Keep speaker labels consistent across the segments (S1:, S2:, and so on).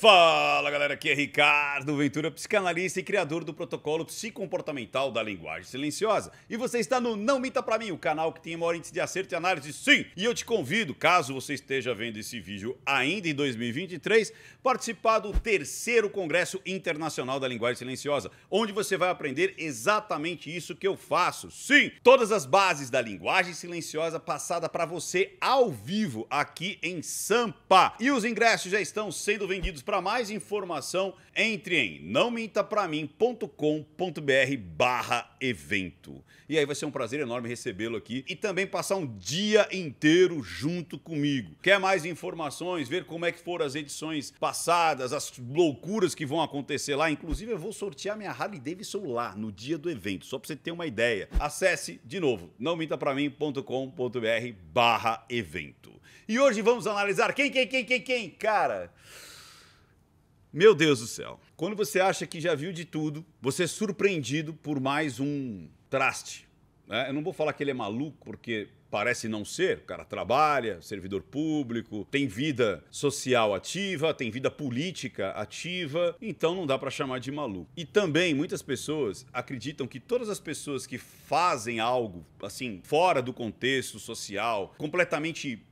S1: Fala galera, aqui é Ricardo Ventura, psicanalista e criador do protocolo psicomportamental da linguagem silenciosa. E você está no Não Minta Pra Mim, o canal que tem maior índice de acerto e análise, sim! E eu te convido, caso você esteja vendo esse vídeo ainda em 2023, participar do terceiro Congresso Internacional da Linguagem Silenciosa, onde você vai aprender exatamente isso que eu faço, sim! Todas as bases da linguagem silenciosa passada para você ao vivo aqui em Sampa. E os ingressos já estão sendo vendidos para mais informação, entre em nãomintapramim.com.br barra evento. E aí vai ser um prazer enorme recebê-lo aqui e também passar um dia inteiro junto comigo. Quer mais informações, ver como é que foram as edições passadas, as loucuras que vão acontecer lá? Inclusive eu vou sortear minha Harley Davidson lá no dia do evento, só para você ter uma ideia. Acesse de novo nãomintapramim.com.br barra evento. E hoje vamos analisar quem, quem, quem, quem, quem, cara... Meu Deus do céu. Quando você acha que já viu de tudo, você é surpreendido por mais um traste. Né? Eu não vou falar que ele é maluco, porque parece não ser. O cara trabalha, servidor público, tem vida social ativa, tem vida política ativa, então não dá para chamar de maluco. E também muitas pessoas acreditam que todas as pessoas que fazem algo assim fora do contexto social, completamente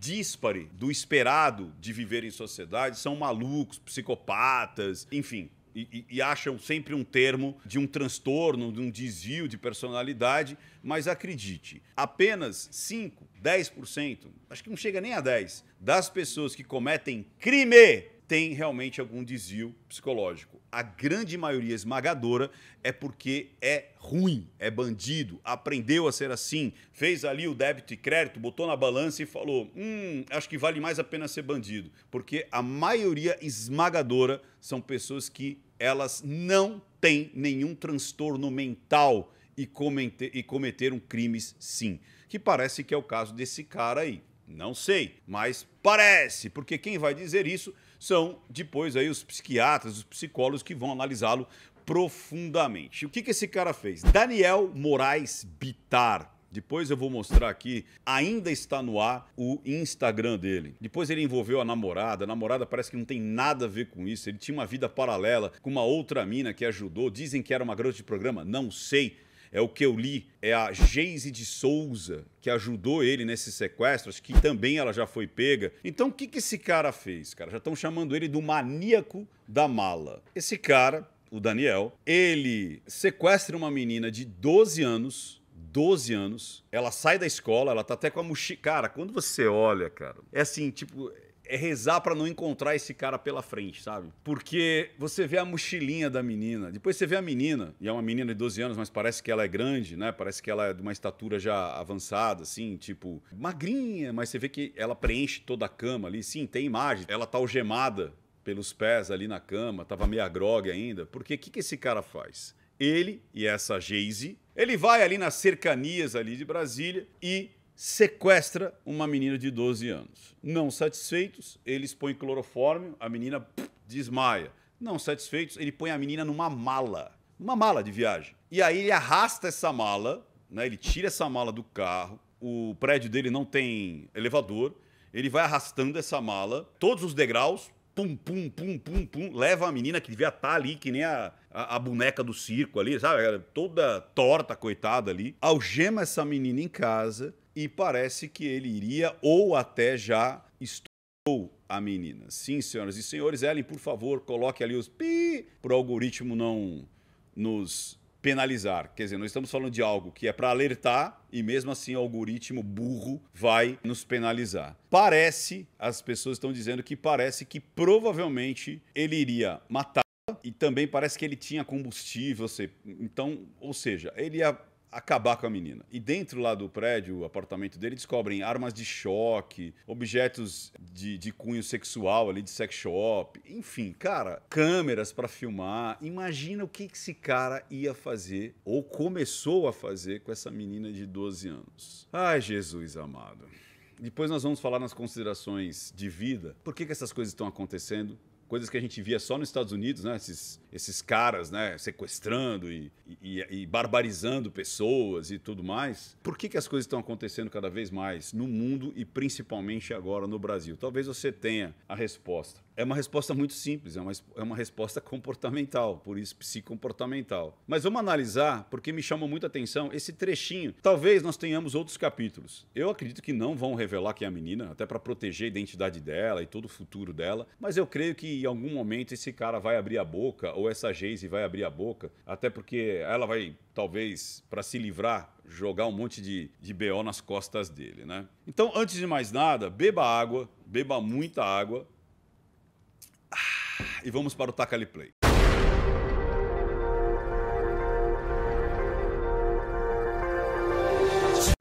S1: díspare do esperado de viver em sociedade, são malucos, psicopatas, enfim, e, e, acham sempre um termo de um transtorno, de um desvio de personalidade, mas acredite, apenas 5, 10%, acho que não chega nem a 10, das pessoas que cometem crime tem realmente algum desvio psicológico. A grande maioria esmagadora é porque é ruim, é bandido, aprendeu a ser assim, fez ali o débito e crédito, botou na balança e falou: hum, acho que vale mais a pena ser bandido. Porque a maioria esmagadora são pessoas que elas não têm nenhum transtorno mental e, cometer, e cometeram crimes sim. Que parece que é o caso desse cara aí. Não sei, mas parece, porque quem vai dizer isso são depois aí os psiquiatras, os psicólogos que vão analisá-lo profundamente. O que, que esse cara fez? Daniel Moraes Bitar. Depois eu vou mostrar aqui, ainda está no ar o Instagram dele. Depois ele envolveu a namorada, a namorada parece que não tem nada a ver com isso, ele tinha uma vida paralela com uma outra mina que ajudou, dizem que era uma grande de programa, não sei é o que eu li, é a Geise de Souza, que ajudou ele nesse sequestro, acho que também ela já foi pega. Então, o que, que esse cara fez, cara? Já estão chamando ele do maníaco da mala. Esse cara, o Daniel, ele sequestra uma menina de 12 anos, 12 anos. Ela sai da escola, ela tá até com a mochila. Cara, quando você olha, cara, é assim, tipo, é rezar para não encontrar esse cara pela frente, sabe? Porque você vê a mochilinha da menina, depois você vê a menina, e é uma menina de 12 anos, mas parece que ela é grande, né? Parece que ela é de uma estatura já avançada, assim, tipo, magrinha, mas você vê que ela preenche toda a cama ali. Sim, tem imagem, ela tá algemada pelos pés ali na cama, tava meio grogue ainda. Porque o que, que esse cara faz? Ele e essa Geise, ele vai ali nas cercanias ali de Brasília e sequestra uma menina de 12 anos. Não satisfeitos, eles põem clorofórmio, a menina pff, desmaia. Não satisfeitos, ele põe a menina numa mala, uma mala de viagem. E aí ele arrasta essa mala, né? ele tira essa mala do carro, o prédio dele não tem elevador, ele vai arrastando essa mala, todos os degraus, pum, pum, pum, pum, pum, leva a menina que devia estar tá ali, que nem a, a, a boneca do circo ali, sabe? Toda torta, coitada ali. Algema essa menina em casa, e parece que ele iria ou até já estourou a menina. Sim, senhoras e senhores, Ellen, por favor, coloque ali os pi para o algoritmo não nos penalizar. Quer dizer, nós estamos falando de algo que é para alertar e mesmo assim o algoritmo burro vai nos penalizar. Parece, as pessoas estão dizendo que parece que provavelmente ele iria matar e também parece que ele tinha combustível, então, ou seja, ele ia acabar com a menina. E dentro lá do prédio, o apartamento dele, descobrem armas de choque, objetos de, de cunho sexual ali, de sex shop, enfim, cara, câmeras para filmar. Imagina o que esse cara ia fazer ou começou a fazer com essa menina de 12 anos. Ai, Jesus amado. Depois nós vamos falar nas considerações de vida, por que, que essas coisas estão acontecendo, coisas que a gente via só nos Estados Unidos, né? Esses, esses caras, né? Sequestrando e, e, e barbarizando pessoas e tudo mais. Por que, que as coisas estão acontecendo cada vez mais no mundo e principalmente agora no Brasil? Talvez você tenha a resposta. É uma resposta muito simples, é uma, é uma resposta comportamental, por isso psicomportamental. Mas vamos analisar, porque me chama muita atenção esse trechinho. Talvez nós tenhamos outros capítulos. Eu acredito que não vão revelar quem é a menina, até para proteger a identidade dela e todo o futuro dela, mas eu creio que em algum momento esse cara vai abrir a boca, ou essa Jayce vai abrir a boca, até porque ela vai, talvez, para se livrar, jogar um monte de, de BO nas costas dele, né? Então, antes de mais nada, beba água, beba muita água, e vamos para o Tacali Play.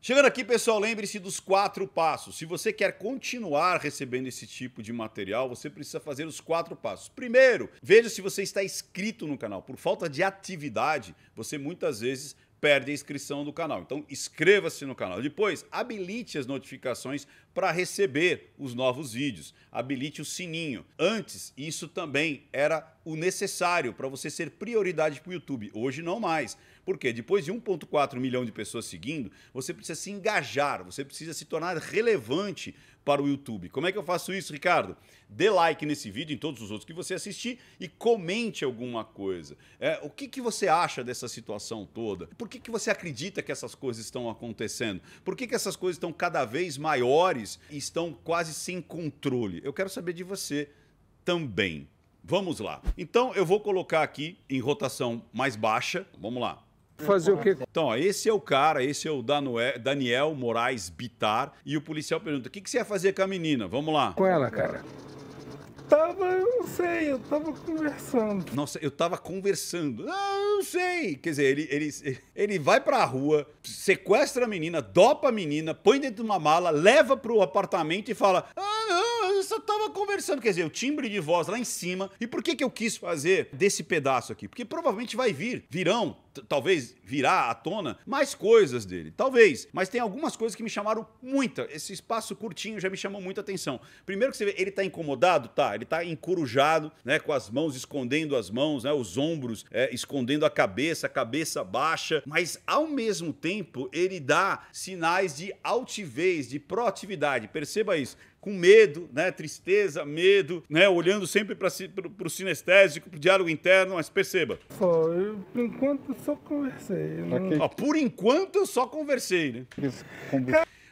S1: Chegando aqui, pessoal, lembre-se dos quatro passos. Se você quer continuar recebendo esse tipo de material, você precisa fazer os quatro passos. Primeiro, veja se você está inscrito no canal. Por falta de atividade, você muitas vezes perde a inscrição do canal. Então, inscreva-se no canal. Depois, habilite as notificações para receber os novos vídeos. Habilite o sininho. Antes, isso também era o necessário para você ser prioridade para o YouTube. Hoje, não mais. Porque depois de 1,4 milhão de pessoas seguindo, você precisa se engajar, você precisa se tornar relevante para o YouTube. Como é que eu faço isso, Ricardo? Dê like nesse vídeo, em todos os outros que você assistir e comente alguma coisa. É, o que, que você acha dessa situação toda? Por que, que você acredita que essas coisas estão acontecendo? Por que, que essas coisas estão cada vez maiores e estão quase sem controle? Eu quero saber de você também. Vamos lá. Então eu vou colocar aqui em rotação mais baixa. Vamos lá fazer o quê? Então, ó, esse é o cara, esse é o Danue... Daniel Moraes Bitar. E o policial pergunta: o que, que você ia fazer com a menina? Vamos lá. Com ela, cara. Tava, eu não sei, eu tava conversando. Nossa, eu tava conversando. Ah, eu não sei. Quer dizer, ele, ele, ele vai pra rua, sequestra a menina, dopa a menina, põe dentro de uma mala, leva pro apartamento e fala: Ah, não, eu só tava conversando. Quer dizer, o timbre de voz lá em cima. E por que, que eu quis fazer desse pedaço aqui? Porque provavelmente vai vir, virão, talvez virá à tona mais coisas dele. Talvez. Mas tem algumas coisas que me chamaram muita. Esse espaço curtinho já me chamou muita atenção. Primeiro que você vê, ele tá incomodado? Tá. Ele tá encurujado, né? Com as mãos escondendo as mãos, né? Os ombros é, escondendo a cabeça, a cabeça baixa. Mas ao mesmo tempo, ele dá sinais de altivez, de proatividade. Perceba isso com medo, né? tristeza, medo, né? olhando sempre para si, o sinestésico, para o diálogo interno, mas perceba. Só, eu, por enquanto só conversei. Ó, por enquanto eu só conversei, né?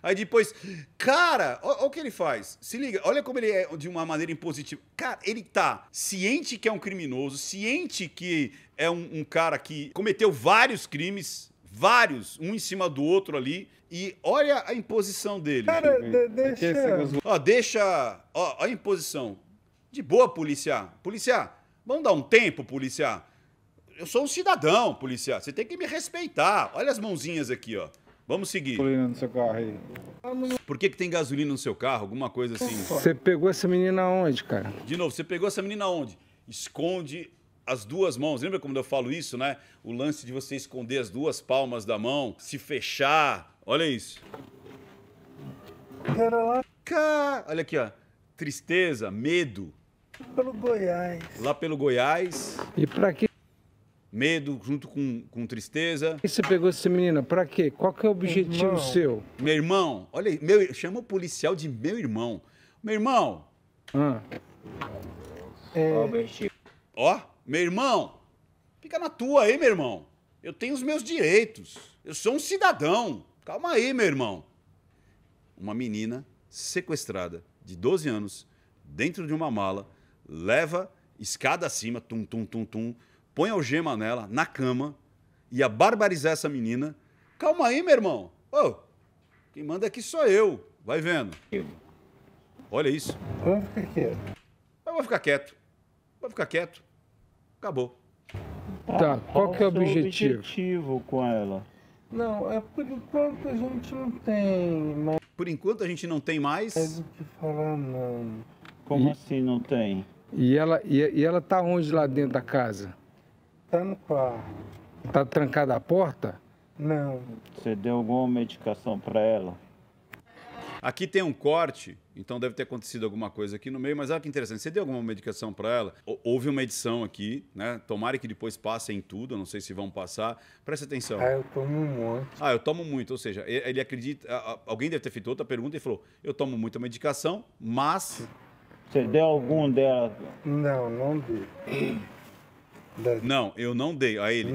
S1: Aí depois, cara, olha o que ele faz. Se liga, olha como ele é de uma maneira impositiva. Cara, ele tá ciente que é um criminoso, ciente que é um, um cara que cometeu vários crimes, vários, um em cima do outro ali. E olha a imposição dele. Cara, é deixa. Ó, deixa. Ó, a imposição. De boa, policiar. Policiar, vamos dar um tempo, policiar. Eu sou um cidadão, policiar. Você tem que me respeitar. Olha as mãozinhas aqui, ó. Vamos seguir. Gasolina no seu carro aí. Por que, que tem gasolina no seu carro? Alguma coisa assim. Você pegou essa menina onde, cara? De novo, você pegou essa menina onde? Esconde as duas mãos. Lembra quando eu falo isso, né? O lance de você esconder as duas palmas da mão, se fechar, Olha isso. Caraca! Olha aqui, ó. Tristeza, medo. Pelo Goiás. Lá pelo Goiás. E pra que? Medo junto com, com tristeza. E você pegou essa menina? Pra quê? Qual que é o objetivo irmão. seu? Meu irmão, olha aí, meu, chama o policial de meu irmão. Meu irmão. Ah. É... Ó, meu irmão, fica na tua aí, meu irmão. Eu tenho os meus direitos. Eu sou um cidadão. Calma aí, meu irmão. Uma menina sequestrada de 12 anos, dentro de uma mala, leva escada acima, tum, tum, tum, tum, põe algema nela, na cama, ia barbarizar essa menina. Calma aí, meu irmão. Ô, quem manda aqui sou eu. Vai vendo. Olha isso. Eu vou ficar quieto. Eu vou ficar quieto. Vou ficar quieto. Acabou. Tá, qual, ah, qual que é o objetivo? objetivo com ela? Não, é por enquanto a gente não tem mais. Por enquanto a gente não tem mais? É do que falar, não. Como e... assim não tem? E ela, e, e, ela tá onde lá dentro da casa? Tá no quarto. Tá trancada a porta? Não. Você deu alguma medicação para ela? Aqui tem um corte, então deve ter acontecido alguma coisa aqui no meio, mas olha que interessante. Você deu alguma medicação para ela? Houve uma edição aqui, né? Tomara que depois passem tudo, eu não sei se vão passar. Presta atenção. Ah, eu tomo muito. Ah, eu tomo muito, ou seja, ele acredita. Alguém deve ter feito outra pergunta e falou: eu tomo muita medicação, mas. Você deu algum dela? Não, não dei. Da... Não, eu não dei a ele.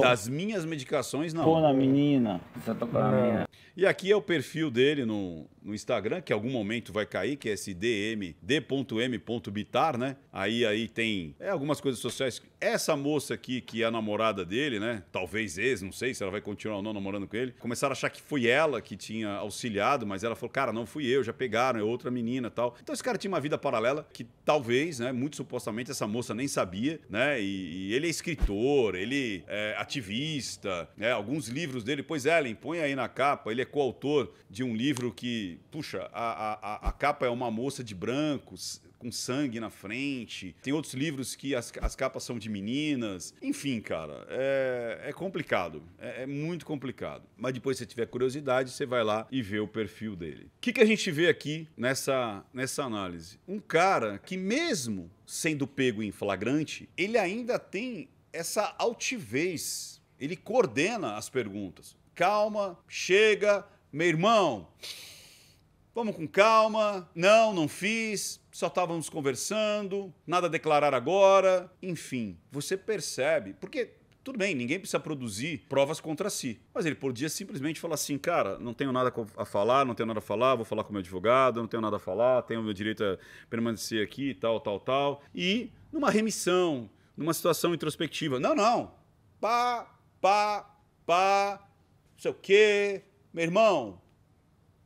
S1: Das minhas medicações, não. Pô na menina. Você tocou na menina. E aqui é o perfil dele no, no Instagram, que em algum momento vai cair, que é esse né? Aí aí tem é, algumas coisas sociais. Essa moça aqui, que é a namorada dele, né? Talvez ex, não sei se ela vai continuar ou não namorando com ele. Começaram a achar que foi ela que tinha auxiliado, mas ela falou, cara, não fui eu, já pegaram, é outra menina tal. Então esse cara tinha uma vida paralela que talvez, né? Muito supostamente essa moça nem sabia, né? E, e ele é escritor, ele é ativista, né? Alguns livros dele, pois Ellen, põe aí na capa, ele ele é coautor de um livro que, puxa, a, a, a capa é uma moça de brancos, com sangue na frente. Tem outros livros que as, as capas são de meninas. Enfim, cara, é, é complicado. É, é, muito complicado. Mas depois, se você tiver curiosidade, você vai lá e vê o perfil dele. O que, que a gente vê aqui nessa, nessa análise? Um cara que, mesmo sendo pego em flagrante, ele ainda tem essa altivez. Ele coordena as perguntas calma, chega, meu irmão, vamos com calma, não, não fiz, só estávamos conversando, nada a declarar agora, enfim, você percebe, porque tudo bem, ninguém precisa produzir provas contra si. Mas ele podia simplesmente falar assim, cara, não tenho nada a falar, não tenho nada a falar, vou falar com o meu advogado, não tenho nada a falar, tenho o meu direito a permanecer aqui, tal, tal, tal. E numa remissão, numa situação introspectiva. Não, não. Pá, pá, pá, não sei o quê. Meu irmão,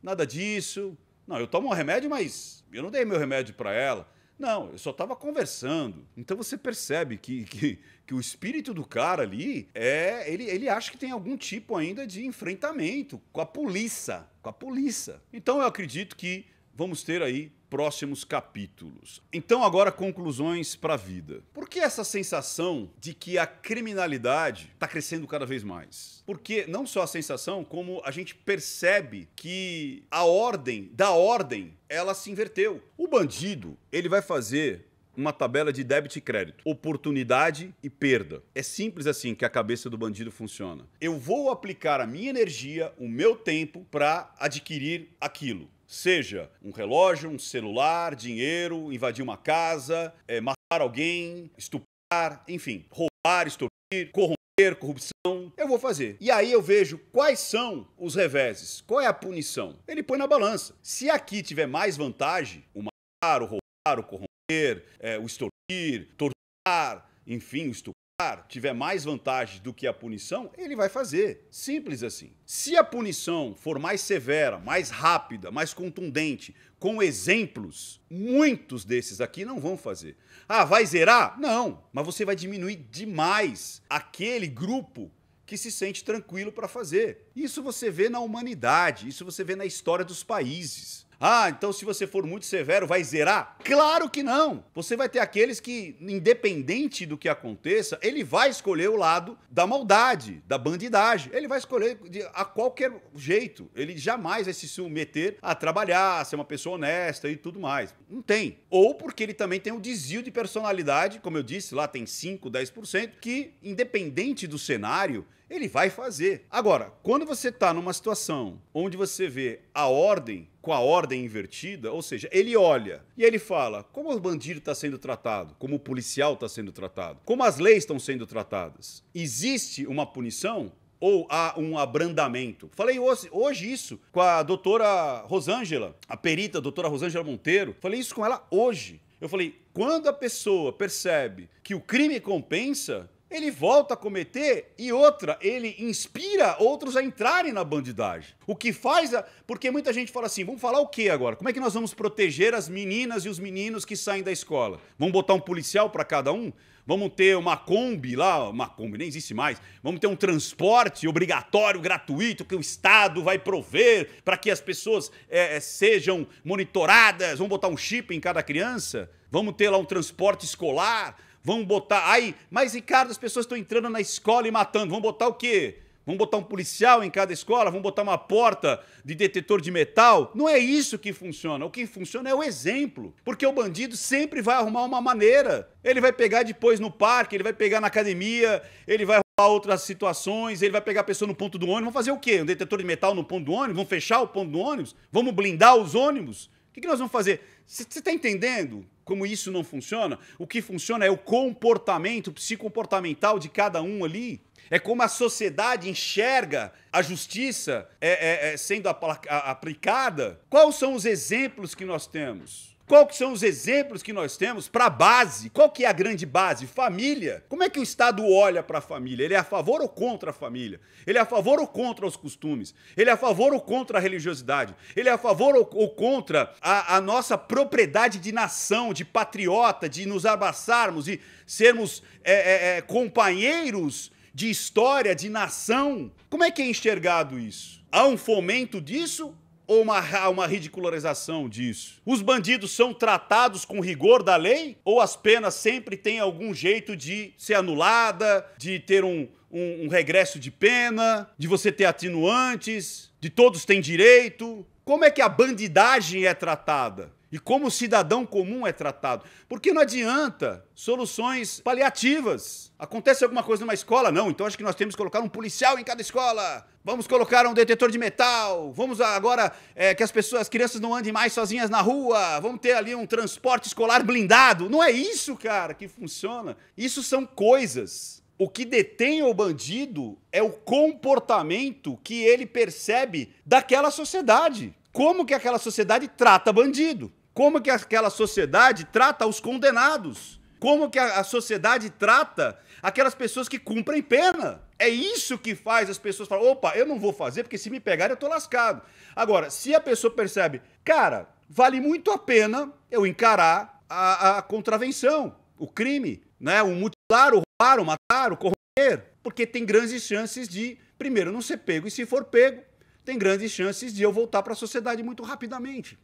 S1: nada disso. Não, eu tomo um remédio, mas eu não dei meu remédio para ela. Não, eu só estava conversando. Então você percebe que, que, que, o espírito do cara ali é. Ele, ele acha que tem algum tipo ainda de enfrentamento com a polícia. Com a polícia. Então eu acredito que vamos ter aí próximos capítulos. Então, agora conclusões para a vida. Por que essa sensação de que a criminalidade está crescendo cada vez mais? Porque não só a sensação, como a gente percebe que a ordem da ordem ela se inverteu. O bandido ele vai fazer uma tabela de débito e crédito, oportunidade e perda. É simples assim que a cabeça do bandido funciona. Eu vou aplicar a minha energia, o meu tempo para adquirir aquilo. Seja um relógio, um celular, dinheiro, invadir uma casa, é, matar alguém, estuprar, enfim, roubar, extorquir, corromper, corrupção. Eu vou fazer. E aí eu vejo quais são os reveses, qual é a punição. Ele põe na balança. Se aqui tiver mais vantagem, o matar, o roubar, o corromper, é, o extorquir, torturar, enfim, o estuprar tiver mais vantagem do que a punição, ele vai fazer. Simples assim. Se a punição for mais severa, mais rápida, mais contundente, com exemplos, muitos desses aqui não vão fazer. Ah, vai zerar? Não, mas você vai diminuir demais aquele grupo que se sente tranquilo para fazer. Isso você vê na humanidade, isso você vê na história dos países. Ah, então se você for muito severo, vai zerar? Claro que não! Você vai ter aqueles que, independente do que aconteça, ele vai escolher o lado da maldade, da bandidagem. Ele vai escolher de, a qualquer jeito. Ele jamais vai se submeter a trabalhar, a ser uma pessoa honesta e tudo mais. Não tem. Ou porque ele também tem um desvio de personalidade, como eu disse, lá tem 5, 10%, que, independente do cenário, ele vai fazer. Agora, quando você está numa situação onde você vê a ordem com a ordem invertida, ou seja, ele olha e ele fala como o bandido está sendo tratado, como o policial está sendo tratado, como as leis estão sendo tratadas. Existe uma punição? ou há um abrandamento. Falei hoje, hoje, isso com a doutora Rosângela, a perita a doutora Rosângela Monteiro. Falei isso com ela hoje. Eu falei, quando a pessoa percebe que o crime compensa, ele volta a cometer e outra, ele inspira outros a entrarem na bandidagem. O que faz, a... porque muita gente fala assim, vamos falar o que agora? Como é que nós vamos proteger as meninas e os meninos que saem da escola? Vamos botar um policial para cada um? Vamos ter uma Kombi lá, uma Kombi nem existe mais. Vamos ter um transporte obrigatório, gratuito, que o Estado vai prover para que as pessoas é, sejam monitoradas. Vamos botar um chip em cada criança? Vamos ter lá um transporte escolar? Vão botar. Ai, mas Ricardo, as pessoas estão entrando na escola e matando. Vão botar o quê? Vão botar um policial em cada escola? Vão botar uma porta de detetor de metal? Não é isso que funciona. O que funciona é o exemplo. Porque o bandido sempre vai arrumar uma maneira. Ele vai pegar depois no parque, ele vai pegar na academia, ele vai arrumar outras situações, ele vai pegar a pessoa no ponto do ônibus. Vão fazer o quê? Um detetor de metal no ponto do ônibus? Vão fechar o ponto do ônibus? Vamos blindar os ônibus? O que, que nós vamos fazer? Você está entendendo como isso não funciona? O que funciona é o comportamento psicomportamental de cada um ali. É como a sociedade enxerga a justiça é, é, é sendo apl aplicada. Quais são os exemplos que nós temos? Qual que são os exemplos que nós temos para a base? Qual que é a grande base? Família. Como é que o Estado olha para a família? Ele é a favor ou contra a família? Ele é a favor ou contra os costumes? Ele é a favor ou contra a religiosidade? Ele é a favor ou, contra a, a, nossa propriedade de nação, de patriota, de nos abraçarmos e sermos é, é, é, companheiros de história, de nação? Como é que é enxergado isso? Há um fomento disso ou uma, uma ridicularização disso? Os bandidos são tratados com rigor da lei? Ou as penas sempre têm algum jeito de ser anulada, de ter um, um, um regresso de pena, de você ter atenuantes, de todos têm direito? Como é que a bandidagem é tratada? e como o cidadão comum é tratado. Porque não adianta soluções paliativas. Acontece alguma coisa numa escola? Não, então acho que nós temos que colocar um policial em cada escola. Vamos colocar um detetor de metal. Vamos agora é, que as pessoas, as crianças não andem mais sozinhas na rua. Vamos ter ali um transporte escolar blindado. Não é isso, cara, que funciona. Isso são coisas. O que detém o bandido é o comportamento que ele percebe daquela sociedade. Como que aquela sociedade trata bandido? Como que aquela sociedade trata os condenados? Como que a, a sociedade trata aquelas pessoas que cumprem pena? É isso que faz as pessoas falar: opa, eu não vou fazer porque se me pegar eu tô lascado. Agora, se a pessoa percebe, cara, vale muito a pena eu encarar a, a contravenção, o crime, né? O mutilar, o roubar, o matar, o corromper, porque tem grandes chances de, primeiro, não ser pego e se for pego, tem grandes chances de eu voltar para a sociedade muito rapidamente.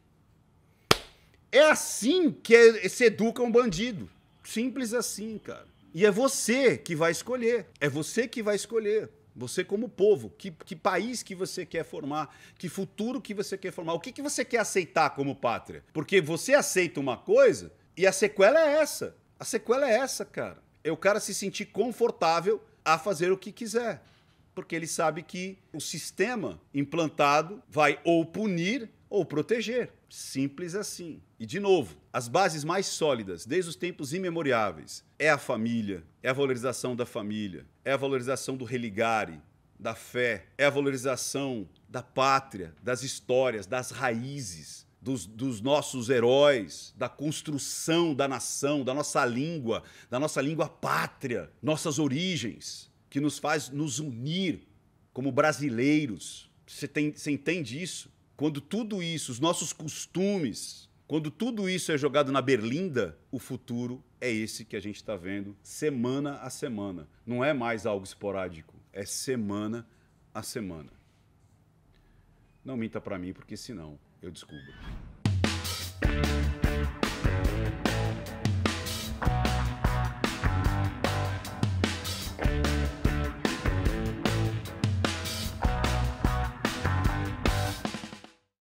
S1: É assim que é, se educa um bandido. Simples assim, cara. E é você que vai escolher. É você que vai escolher. Você como povo, que, que país que você quer formar, que futuro que você quer formar, o que, que você quer aceitar como pátria? Porque você aceita uma coisa e a sequela é essa. A sequela é essa, cara. É o cara se sentir confortável a fazer o que quiser. Porque ele sabe que o sistema implantado vai ou punir ou proteger. Simples assim. E de novo, as bases mais sólidas, desde os tempos imemoriáveis, é a família, é a valorização da família, é a valorização do religare, da fé, é a valorização da pátria, das histórias, das raízes. Dos, dos, nossos heróis, da construção da nação, da nossa língua, da nossa língua pátria, nossas origens, que nos faz nos unir como brasileiros. Você, tem, você entende isso? Quando tudo isso, os nossos costumes, quando tudo isso é jogado na berlinda, o futuro é esse que a gente está vendo semana a semana. Não é mais algo esporádico, é semana a semana. Não minta para mim, porque senão eu descubro.